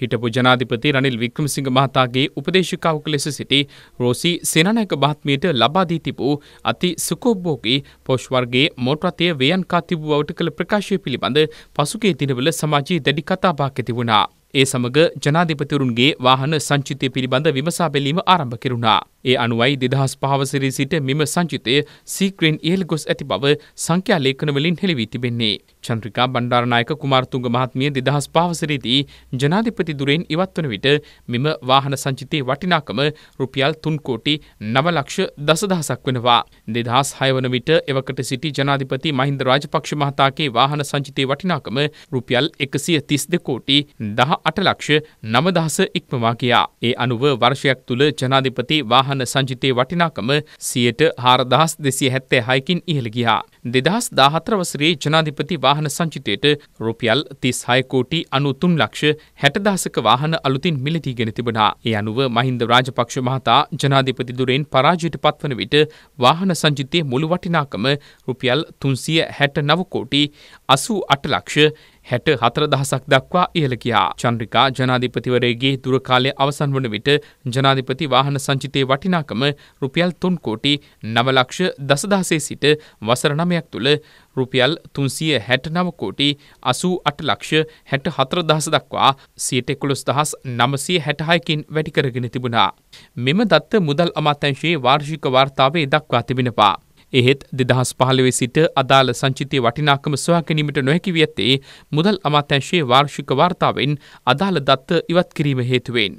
හිටපු ජනාධිපති රනිල් වික්‍රමසිංහ මහතාගේ උපදේශිකාවක ලෙස සිටි රෝසි සේනානායක මහත්මියට ලබා දී තිබූ අති සුකෝභෝගී පොෂ් වර්ගයේ මෝටරතය වේයන්කා තිබූ බවට කළ ප්‍රකාශය පිළිබඳ පසුගිය දිනවල සමාජයේ දැඩි කතාබහක් ඇති වුණා. ඒ සමග ජනාධිපතිවරුන්ගේ වාහන සංචිතය පිළිබඳ විමසා බැලීම ආරම්භ කෙරුණා. ඒ අනුවයි දෙදහස් පහවසරේ සිට මෙම සංචිතය සීක්‍රෙන් ඉහළ ගොස් ඇති බව සංඛ්‍යා ලේඛනවලින් හෙළිවී තිබෙන්නේ. චන්ද්‍රිකා බණ්ඩාරනායක කුමාරතුංග මහත්මිය දෙදහස් පහවසරේදී ජනාධිපති දුරෙන් ඉවත් වන විට මෙම වාහන සංචිතයේ වටිනාකම රුපියල් තුන් කෝටි නවලක්ෂ දසදහසක් වෙනවා. දෙදහස් හයවන විට එවකට සිටි ජනාධිපති මහින්ද රාජපක්ෂ මහතාගේ වාහන සංචිතයේ වටිනාකම රුපියල් එකසිය තිස් දෙකෝටි දහ අට ලක්ෂ නමදහස ඉක්මවා ගියා. ඒ අනුව වර්ෂයක් තුළ ජනාධිපති වාහන සංජිතයේ වටිනාකම සියයට හාරදහස් දෙසිය හැත්තේ හයකින් ඉහළ ගියා. දෙදහස් දාහතරවසරේ ජනාධිපති වාහන සංචිතයට රුපියල් තිස් හයකෝටි අනුතුන් ලක්ෂ හැටදහසක වාහන අලුතින් මිලතිීගෙන තිබෙනා. ඒ අනුව මහින්ද රාජපක්ෂ මහතා ජනාධිපති දුරෙන් පරාජයට පත්වන විට වාහන සංජිතයේ මුළු වටිනාකම රුපියල් තුන්සිය හැට නවකෝටි අසූ අට ලක්ෂ හැට හතර දහසක් දක්වා ඉහළ ගියා. චන්ද්‍රිකා ජනාධිපතිවරයගේ දුරකාලය අවසන් වන විට ජනාධිපති වාහන සංචිතයේ වටිනාකම රුපියල් තුන් කෝටි නවලක්ෂ දසදහසේ සිට වසර නමයක් තුළ රුපියල් තුන්සිය හැට නවකෝටි අසූ අට ලක්ෂ හැට හතර දහස දක්වා සියට එකුළොස් දහස් නමසය හැටහයකින් වැඩිකරගෙන තිබුණා. මෙම දත්ත මුදල් අමාත්‍යංශයේ වාර්ෂික වාර්තාවේ දක්වා තිබෙනවා. එහෙත් දෙදහස් පහළවේ සිට අදාළ සංචිතය වටිනාකම සොයාකැනීමට නොහැකි වී ඇත්තේ මුදල් අමාත්‍යංශයේ වාර්ෂික වාර්තාවෙන් අදාළ දත්ත ඉවත් කිරීම හේතුවෙන්.